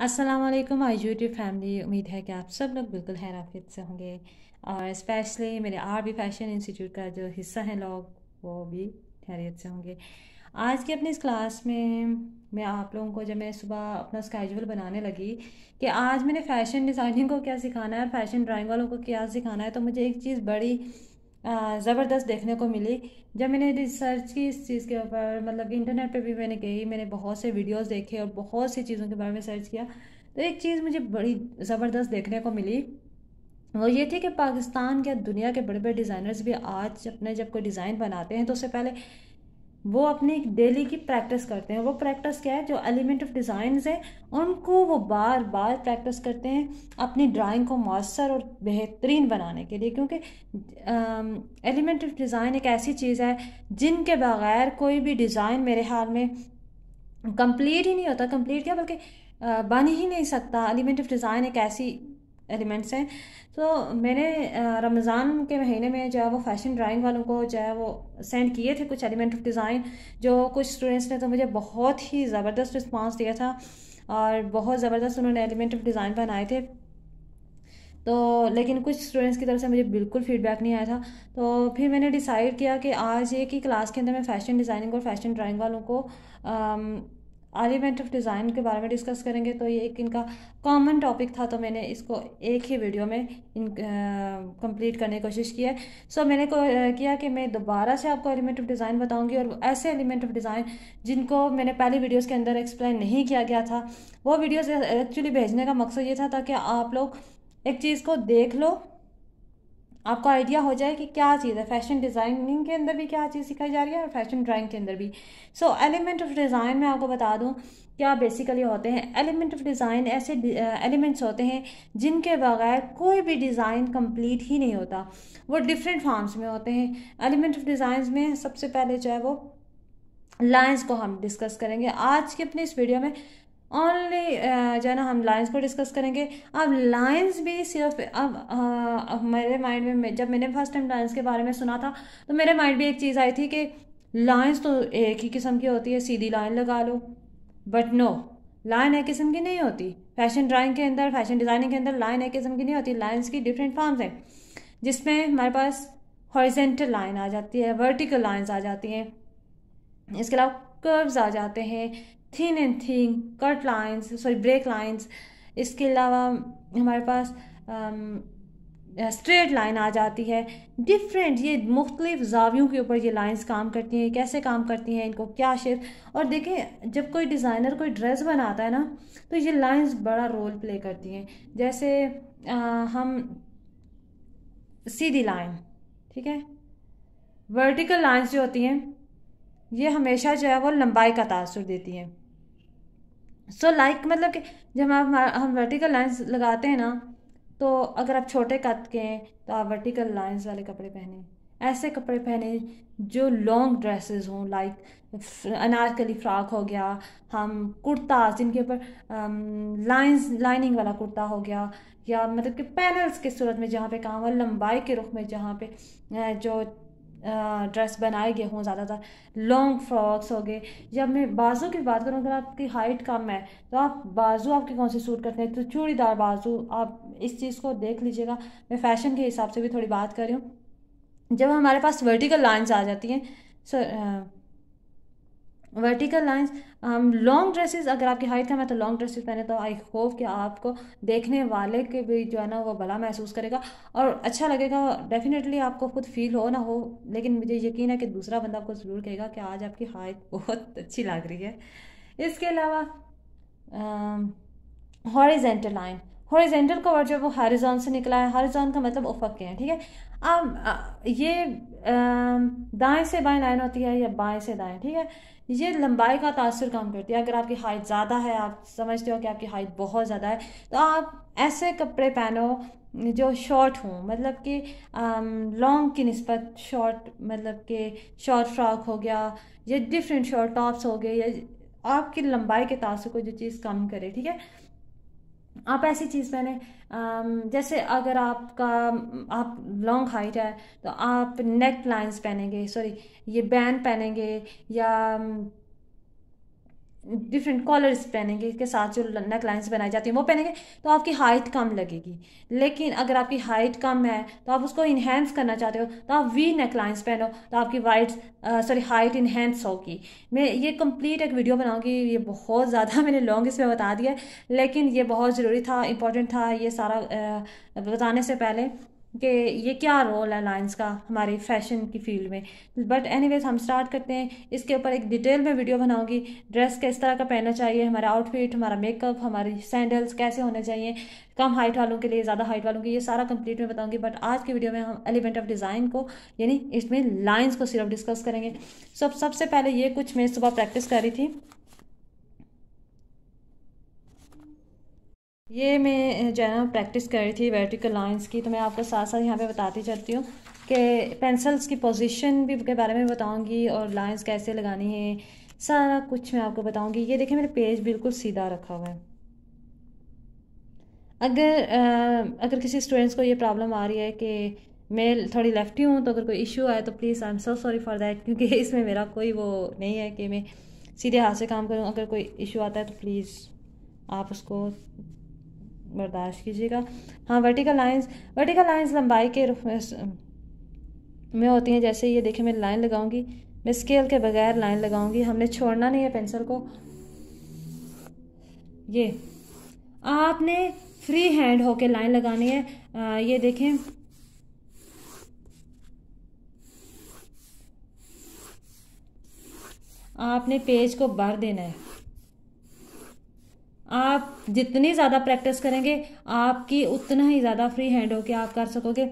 वालेकुम आई YouTube family उम्मीद है कि आप सब लोग बिल्कुल हैराफियत से होंगे और स्पेशली मेरे आर बी फैशन इंस्टीट्यूट का जो हिस्सा है लोग वो भी हैरियत से होंगे आज की अपनी इस क्लास में मैं आप लोगों को जब मैं सुबह अपना स्केजुअल बनाने लगी कि आज मैंने फ़ैशन डिज़ाइनिंग को क्या सिखाना है फैशन ड्राइंग वालों को क्या सिखाना है तो मुझे एक चीज़ बड़ी ज़बरदस्त देखने को मिली जब मैंने रिसर्च की इस चीज़ के ऊपर मतलब इंटरनेट पे भी मैंने गई मैंने बहुत से वीडियोस देखे और बहुत सी चीज़ों के बारे में सर्च किया तो एक चीज़ मुझे बड़ी ज़बरदस्त देखने को मिली वो ये थी कि पाकिस्तान के दुनिया के बड़े बड़े डिज़ाइनर्स भी आज अपने जब कोई डिज़ाइन बनाते हैं तो उससे पहले वो अपनी डेली की प्रैक्टिस करते हैं वो प्रैक्टिस क्या है जो एलिमेंट ऑफ डिज़ाइन है उनको वो बार बार प्रैक्टिस करते हैं अपनी ड्राइंग को मौसर और बेहतरीन बनाने के लिए क्योंकि एलिमेंट ऑफ डिज़ाइन एक ऐसी चीज़ है जिनके बगैर कोई भी डिज़ाइन मेरे हाल में कंप्लीट ही नहीं होता कंप्लीट क्या बल्कि बन ही नहीं सकता एलिमेंट ऑफ डिज़ाइन एक ऐसी एलिमेंट्स हैं तो मैंने रमज़ान के महीने में जो है वो फैशन ड्राइंग वालों को जो है वो सेंड किए थे कुछ एलिमेंट ऑफ डिज़ाइन जो कुछ स्टूडेंट्स ने तो मुझे बहुत ही ज़बरदस्त रिस्पांस दिया था और बहुत ज़बरदस्त उन्होंने एलिमेंट ऑफ डिज़ाइन बनाए थे तो लेकिन कुछ स्टूडेंट्स की तरफ से मुझे बिल्कुल फीडबैक नहीं आया था तो फिर मैंने डिसाइड किया कि आज एक ही क्लास के अंदर मैं फ़ैशन डिज़ाइनिंग और फैशन ड्राइंग वालों को आम, एलिमेंट ऑफ डिज़ाइन के बारे में डिस्कस करेंगे तो ये एक इनका कॉमन टॉपिक था तो मैंने इसको एक ही वीडियो में इन कंप्लीट करने की कोशिश की है सो so, मैंने को, आ, किया कि मैं दोबारा से आपको एलिमेंट ऑफ डिज़ाइन बताऊंगी और ऐसे एलिमेंट ऑफ डिज़ाइन जिनको मैंने पहली वीडियोस के अंदर एक्सप्लेन नहीं किया गया था वो वीडियोज एक्चुअली भेजने का मकसद ये था ताकि आप लोग एक चीज़ को देख लो आपको आइडिया हो जाए कि क्या चीज़ है फैशन डिज़ाइनिंग के अंदर भी क्या चीज़ सिखाई जा रही है और फैशन ड्राइंग के अंदर भी सो एलिमेंट ऑफ डिज़ाइन मैं आपको बता दूँ क्या बेसिकली होते हैं एलिमेंट ऑफ डिज़ाइन ऐसे एलिमेंट्स होते हैं जिनके बगैर कोई भी डिज़ाइन कंप्लीट ही नहीं होता वो डिफरेंट फॉर्म्स में होते हैं एलिमेंट ऑफ डिज़ाइन में सबसे पहले जो है वो लाइंस को हम डिस्कस करेंगे आज के अपने इस वीडियो में ओनली uh, जो है ना हम लाइन्स को डिस्कस करेंगे अब लाइन्स भी सिर्फ अब, uh, अब मेरे माइंड में जब मैंने फर्स्ट टाइम लाइन्स के बारे में सुना था तो मेरे माइंड में एक चीज़ आई थी कि लाइन्स तो एक ही किस्म की होती है सीधी लाइन लगा लो बट नो लाइन एक किस्म की नहीं होती फैशन ड्राइंग के अंदर फैशन डिज़ाइनिंग के अंदर लाइन एक किस्म की नहीं होती लाइन्स की डिफरेंट फॉर्म्स हैं जिसमें हमारे पास हॉरिजेंटल लाइन आ जाती है वर्टिकल लाइन्स आ जाती हैं इसके अलावा कर्व्स आ जाते हैं thin and thing cut lines sorry break lines इसके अलावा हमारे पास स्ट्रेट um, लाइन आ जाती है डिफरेंट ये मुख्तलिफ जावियों के ऊपर ये लाइंस काम करती हैं कैसे काम करती हैं इनको क्या शेप और देखें जब कोई डिज़ाइनर कोई ड्रेस बनाता है ना तो ये लाइंस बड़ा रोल प्ले करती हैं जैसे आ, हम सीधी लाइन ठीक है वर्टिकल लाइंस जो होती हैं ये हमेशा जो है वो लंबाई का तासर देती हैं सो so, लाइक like, मतलब कि जब आप हम वर्टिकल लाइंस लगाते हैं ना तो अगर आप छोटे कद के हैं तो आप वर्टिकल लाइंस वाले कपड़े पहने ऐसे कपड़े पहने जो लॉन्ग ड्रेसेस हों लाइक अनारकली फ्राक हो गया हम कुर्ता जिनके ऊपर लाइंस लाइनिंग वाला कुर्ता हो गया या मतलब कि पैनल्स के सूरत में जहाँ पे काम हुआ लंबाई के रुख में जहाँ पे जो ड्रेस बनाए गए हों ज़्यादातर लॉन्ग फ्रॉक्स हो गए जब मैं बाजू की बात करूँ अगर आपकी हाइट कम है तो आप बाजू आपके कौन से सूट करते हैं तो चूड़ीदार बाजू आप इस चीज़ को देख लीजिएगा मैं फैशन के हिसाब से भी थोड़ी बात कर रही हूँ जब हमारे पास वर्टिकल लाइन्स आ जाती हैं sir vertical lines long dresses अगर आपकी हाइट कम है तो लॉन्ग ड्रेसेस पहने तो आई होप कि आपको देखने वाले के भी जो है ना वो भला महसूस करेगा और अच्छा लगेगा डेफिनेटली आपको खुद फील हो ना हो लेकिन मुझे यकीन है कि दूसरा बंदा आपको ज़रूर कहेगा कि आज आपकी हाइट बहुत अच्छी लग रही है इसके अलावा हॉरिजेंटल um, लाइन हॉरिजेंटल का वर्ड जो वो हॉरिजॉन से निकला है हॉरिजॉन का मतलब उफक के हैं ठीक है अब ये दाएं से बाएं लाइन होती है या बाएं से दाएं ठीक है ये लंबाई का तासर काम करती है अगर आपकी हाइट ज़्यादा है आप समझते हो कि आपकी हाइट बहुत ज़्यादा है तो आप ऐसे कपड़े पहनो जो शॉर्ट हों मतलब कि लॉन्ग की नस्बत शॉर्ट मतलब कि शॉर्ट फ्रॉक हो गया या डिफरेंट शॉर्ट टॉप्स हो गए या आपकी लंबाई के तासर को जो चीज़ कम करे ठीक है आप ऐसी चीज़ पहने जैसे अगर आपका आप लॉन्ग हाइट है तो आप नेक लाइन्स पहनेंगे सॉरी ये बैंड पहनेंगे या डिफरेंट कॉलर्स पहनेंगे के साथ जो नेक लाइन्स बनाई जाती हैं वो पहनेंगे तो आपकी हाइट कम लगेगी लेकिन अगर आपकी हाइट कम है तो आप उसको इन्हेंस करना चाहते हो तो आप वी नेक लाइन्स पहनो तो आपकी वाइट सॉरी हाइट इन्हेंस होगी मैं ये कंप्लीट एक वीडियो बनाऊंगी ये बहुत ज़्यादा मैंने लॉन्ग इसमें बता दिया लेकिन ये बहुत ज़रूरी था इंपॉर्टेंट था ये सारा आ, बताने से पहले कि ये क्या रोल है लाइन्स का हमारे फैशन की फील्ड में बट एनीवेज हम स्टार्ट करते हैं इसके ऊपर एक डिटेल में वीडियो बनाऊंगी ड्रेस किस तरह का पहनना चाहिए हमारा आउटफिट हमारा मेकअप हमारे सैंडल्स कैसे होने चाहिए कम हाइट वालों के लिए ज़्यादा हाइट वालों के ये सारा कंप्लीट में बताऊंगी बट आज की वीडियो में हम एलिमेंट ऑफ डिज़ाइन को यानी इसमें लाइन्स को सिर्फ डिस्कस करेंगे सब सबसे पहले ये कुछ मैं सुबह प्रैक्टिस कर रही थी ये मैं जो है ना प्रैक्टिस कर रही थी वर्टिकल लाइंस की तो मैं आपको साथ साथ यहाँ पे बताती चलती हूँ कि पेंसिल्स की पोजीशन भी के बारे में बताऊँगी और लाइंस कैसे लगानी है सारा कुछ मैं आपको बताऊँगी ये देखिए मैंने पेज बिल्कुल सीधा रखा हुआ है अगर आ, अगर किसी स्टूडेंट्स को ये प्रॉब्लम आ रही है कि मैं थोड़ी लेफ्टी हूँ तो अगर कोई इशू आए तो please I am so sorry for that क्योंकि इसमें मेरा कोई वो नहीं है कि मैं सीधे हाथ से काम करूँ अगर कोई इशू आता है तो प्लीज़ आप उसको बर्दाश्त कीजिएगा हाँ वर्टिकल लाइंस वर्टिकल लाइंस लंबाई के रूप में होती हैं जैसे ये देखिए मैं लाइन लगाऊंगी मैं स्केल के बगैर लाइन लगाऊंगी हमने छोड़ना नहीं है पेंसिल को ये आपने फ्री हैंड होके लाइन लगानी है आ, ये देखें आपने पेज को भर देना है आप जितनी ज़्यादा प्रैक्टिस करेंगे आपकी उतना ही ज़्यादा फ्री हैंड होके आप कर सकोगे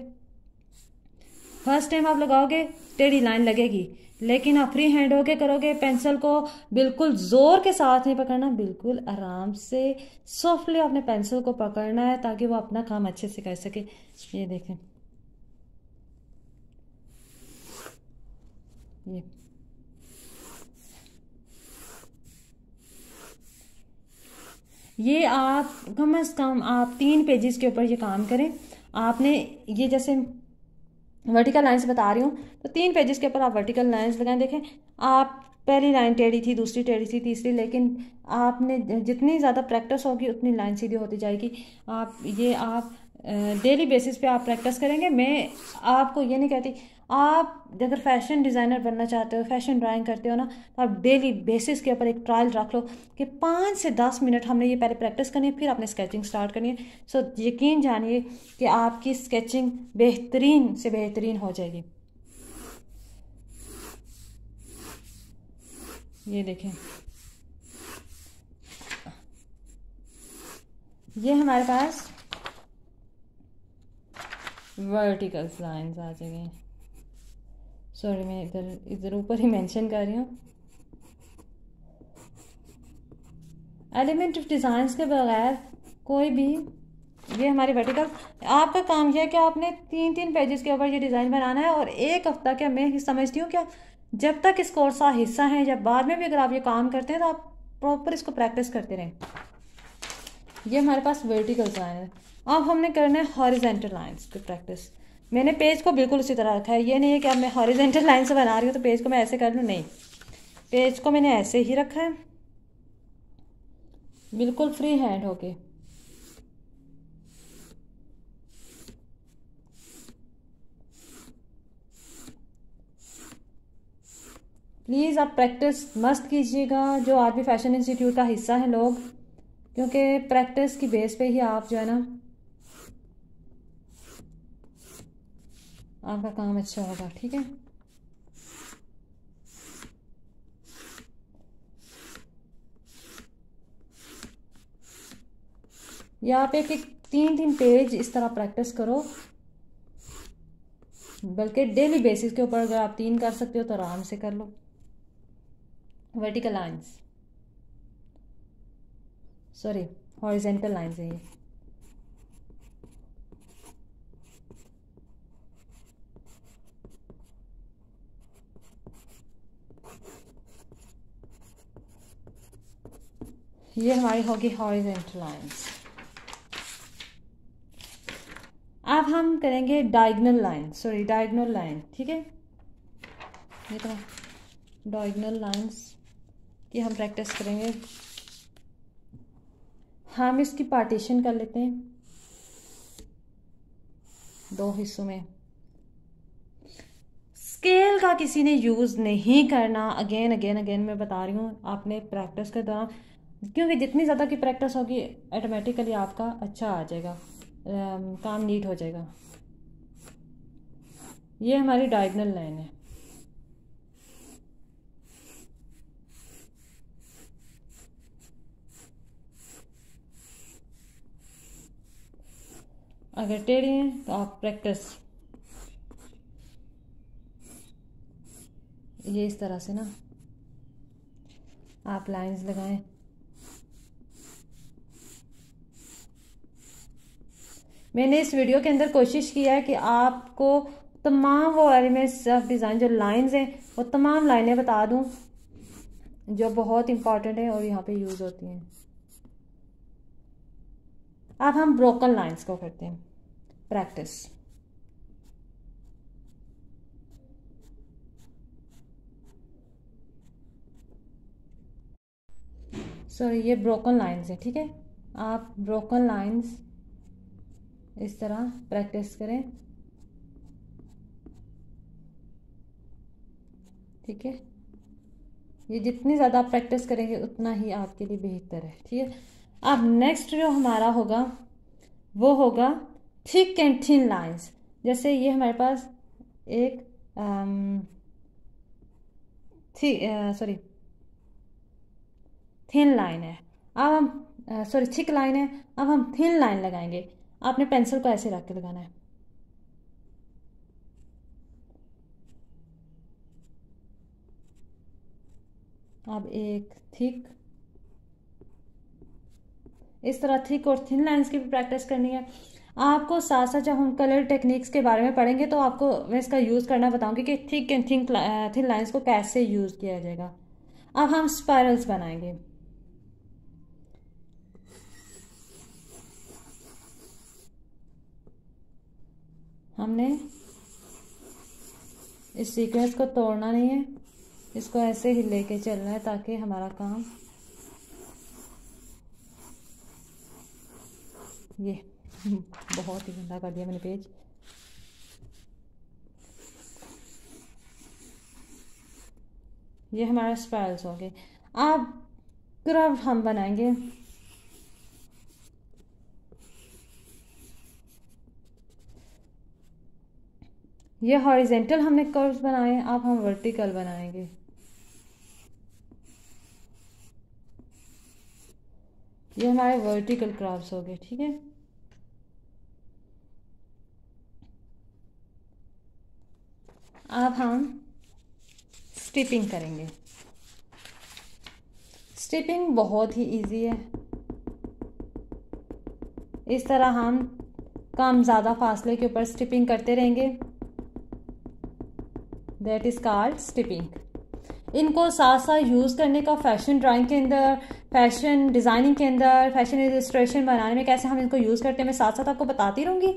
फर्स्ट टाइम आप लगाओगे टेढ़ी लाइन लगेगी लेकिन आप फ्री हैंड होके करोगे पेंसिल को बिल्कुल ज़ोर के साथ नहीं पकड़ना बिल्कुल आराम से सॉफ्टली आपने पेंसिल को पकड़ना है ताकि वो अपना काम अच्छे से कर सके ये देखें ये ये आप कम अज़ कम आप तीन पेजेस के ऊपर ये काम करें आपने ये जैसे वर्टिकल लाइंस बता रही हूँ तो तीन पेजेस के ऊपर आप वर्टिकल लाइंस लगाएं देखें आप पहली लाइन टेढ़ी थी दूसरी टेढ़ी थी तीसरी लेकिन आपने जितनी ज़्यादा प्रैक्टिस होगी उतनी लाइन सीधी होती जाएगी आप ये आप डेली बेसिस पे आप प्रैक्टिस करेंगे मैं आपको ये नहीं कहती आप अगर फैशन डिज़ाइनर बनना चाहते हो फैशन ड्राइंग करते हो ना तो आप डेली बेसिस के ऊपर एक ट्रायल रख लो कि पाँच से दस मिनट हमने ये पहले प्रैक्टिस करनी है फिर आपने स्केचिंग स्टार्ट करनी है सो यकीन जानिए कि आपकी स्केचिंग बेहतरीन से बेहतरीन हो जाएगी ये देखें ये हमारे पास वर्टिकल्स लाइन्स आ जाएंगे सॉरी मैं इधर इधर ऊपर ही मेंशन कर रही हूँ एलिमेंट ऑफ डिज़ाइंस के बगैर कोई भी ये हमारी वर्टिकल आपका काम यह है कि आपने तीन तीन पेजेस के ऊपर ये डिज़ाइन बनाना है और एक हफ्ता क्या मैं समझती हूँ क्या जब तक इस कोर्स का हिस्सा है या बाद में भी अगर आप ये काम करते हैं तो आप प्रॉपर इसको प्रैक्टिस करते रहें ये हमारे पास वर्टिकल लाइन है अब हमने करना है हॉरिजेंटल लाइंस की प्रैक्टिस मैंने पेज को बिल्कुल उसी तरह रखा है ये नहीं है कि अब मैं हॉरिजेंटल लाइन से बना रही हूँ तो पेज को मैं ऐसे कर लूँ नहीं पेज को मैंने ऐसे ही रखा है बिल्कुल फ्री हैंड होके प्लीज़ आप प्रैक्टिस मस्त कीजिएगा जो आरबी फैशन इंस्टीट्यूट का हिस्सा है लोग क्योंकि प्रैक्टिस की बेस पे ही आप जो है ना आपका काम अच्छा होगा ठीक है या आप एक एक तीन तीन पेज इस तरह प्रैक्टिस करो बल्कि डेली बेसिस के ऊपर अगर आप तीन कर सकते हो तो आराम से कर लो vertical lines sorry horizontal lines है ये ये हमारी होगी हॉरिजेंटल लाइन्स अब हम करेंगे diagonal line sorry diagonal line ठीक है ये तो डायगनल लाइंस की हम प्रैक्टिस करेंगे हम इसकी पार्टीशन कर लेते हैं दो हिस्सों में स्केल का किसी ने यूज़ नहीं करना अगेन अगेन अगेन मैं बता रही हूँ आपने प्रैक्टिस के दौरान क्योंकि जितनी ज़्यादा की प्रैक्टिस होगी ऑटोमेटिकली आपका अच्छा आ जाएगा आ, काम नीट हो जाएगा ये हमारी डायगनल लाइन है अगर टेढ़े हैं तो आप प्रैक्टिस ये इस तरह से ना आप लाइंस लगाएं मैंने इस वीडियो के अंदर कोशिश किया है कि आपको तमाम वो एलिमेंट्स ऑफ डिज़ाइन जो लाइंस हैं वो तमाम लाइनें बता दूं जो बहुत इंपॉर्टेंट है और यहाँ पे यूज़ होती हैं अब हम ब्रोकन लाइंस को करते हैं practice. सॉरी so, ये ब्रोकन लाइंस है ठीक है आप ब्रोकन लाइंस इस तरह प्रैक्टिस करें ठीक है ये जितनी ज़्यादा आप प्रैक्टिस करेंगे उतना ही आपके लिए बेहतर है ठीक है अब नेक्स्ट जो हमारा होगा वो होगा थिक एंड थिन लाइंस जैसे ये हमारे पास एक सॉरी थिन लाइन है अब हम सॉरी थिक लाइन है अब हम थिन लाइन लगाएंगे आपने पेंसिल को ऐसे रख के लगाना है अब एक थिक इस तरह थिक और थिन लाइंस की भी प्रैक्टिस करनी है आपको साथ साथ जब हम कलर टेक्निक्स के बारे में पढ़ेंगे तो आपको मैं इसका यूज़ करना बताऊंगी कि thick and think thin lines को कैसे यूज़ किया जाएगा अब हम स्पायरल्स बनाएंगे हमने इस सीक्वेंस को तोड़ना नहीं है इसको ऐसे ही लेके चलना है ताकि हमारा काम ये बहुत ही गंदा कर दिया मैंने पेज ये हमारा स्पायरल्स हो गए आप ग्राफ हम बनाएंगे ये हॉरिजेंटल हमने कर्व्स बनाए अब हम वर्टिकल बनाएंगे ये हमारे वर्टिकल क्राफ्ट हो गए ठीक है अब हम स्टिपिंग करेंगे स्टिपिंग बहुत ही इजी है इस तरह हम कम ज़्यादा फासले के ऊपर स्टिपिंग करते रहेंगे दैट इज़ कार्ड स्टिपिंग इनको साथ साथ यूज़ करने का फैशन ड्राइंग के अंदर फैशन डिज़ाइनिंग के अंदर फैशन रजिस्ट्रेशन बनाने में कैसे हम इनको यूज़ करते हैं मैं साथ साथ आपको बताती रहूँगी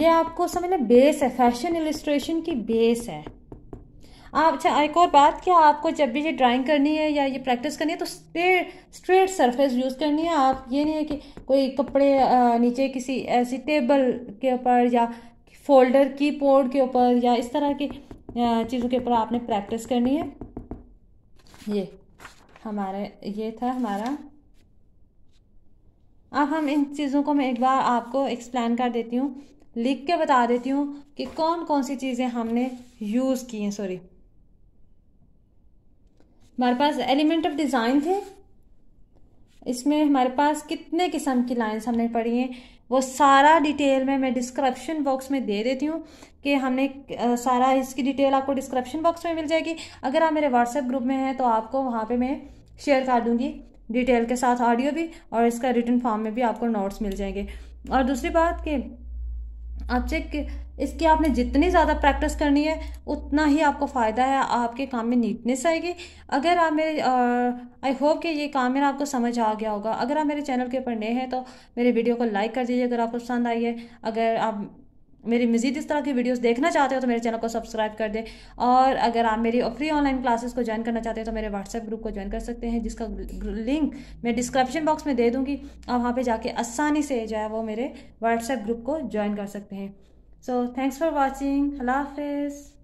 ये आपको समझना बेस है फैशन इलिस्ट्रेशन की बेस है आप अच्छा एक और बात क्या आपको जब भी ये ड्राइंग करनी है या ये प्रैक्टिस करनी है तो स्ट्रेट सरफेस यूज़ करनी है आप ये नहीं है कि कोई कपड़े नीचे किसी ऐसी टेबल के ऊपर या फोल्डर की बोर्ड के ऊपर या इस तरह की चीज़ों के ऊपर आपने प्रैक्टिस करनी है ये हमारे ये था हमारा अब हम इन चीज़ों को मैं एक बार आपको एक्सप्लेन कर देती हूँ लिख के बता देती हूँ कि कौन कौन सी चीज़ें हमने यूज़ की हैं सॉरी हमारे पास एलिमेंट ऑफ डिज़ाइन थे इसमें हमारे पास कितने किस्म की लाइंस हमने पढ़ी हैं वो सारा डिटेल में मैं डिस्क्रिप्शन बॉक्स में दे देती हूँ कि हमने सारा इसकी डिटेल आपको डिस्क्रिप्शन बॉक्स में मिल जाएगी अगर आप मेरे व्हाट्सएप ग्रुप में हैं तो आपको वहाँ पे मैं शेयर कर दूँगी डिटेल के साथ ऑडियो भी और इसका रिटर्न फॉर्म में भी आपको नोट्स मिल जाएंगे और दूसरी बात कि आप चेक इसकी आपने जितनी ज़्यादा प्रैक्टिस करनी है उतना ही आपको फ़ायदा है आपके काम में नीटनेस आएगी अगर आप मेरे आई होप कि ये काम मेरा आपको समझ आ गया होगा अगर आप मेरे चैनल के ऊपर नए हैं तो मेरे वीडियो को लाइक कर दीजिए अगर आपको पसंद आई है अगर आप मेरी मज़ीद इस तरह की वीडियोस देखना चाहते हो तो मेरे चैनल को सब्सक्राइब कर दें और अगर आप मेरी फ्री ऑनलाइन क्लासेस को ज्वाइन करना चाहते हो तो मेरे व्हाट्सएप ग्रुप को ज्वाइन कर सकते हैं जिसका लिंक मैं डिस्क्रिप्शन बॉक्स में दे दूँगी और वहाँ पर जाके आसानी से जो है वो मेरे व्हाट्सएप ग्रुप को ज्वाइन कर सकते हैं सो थैंक्स फॉर वॉचिंग हाफिज़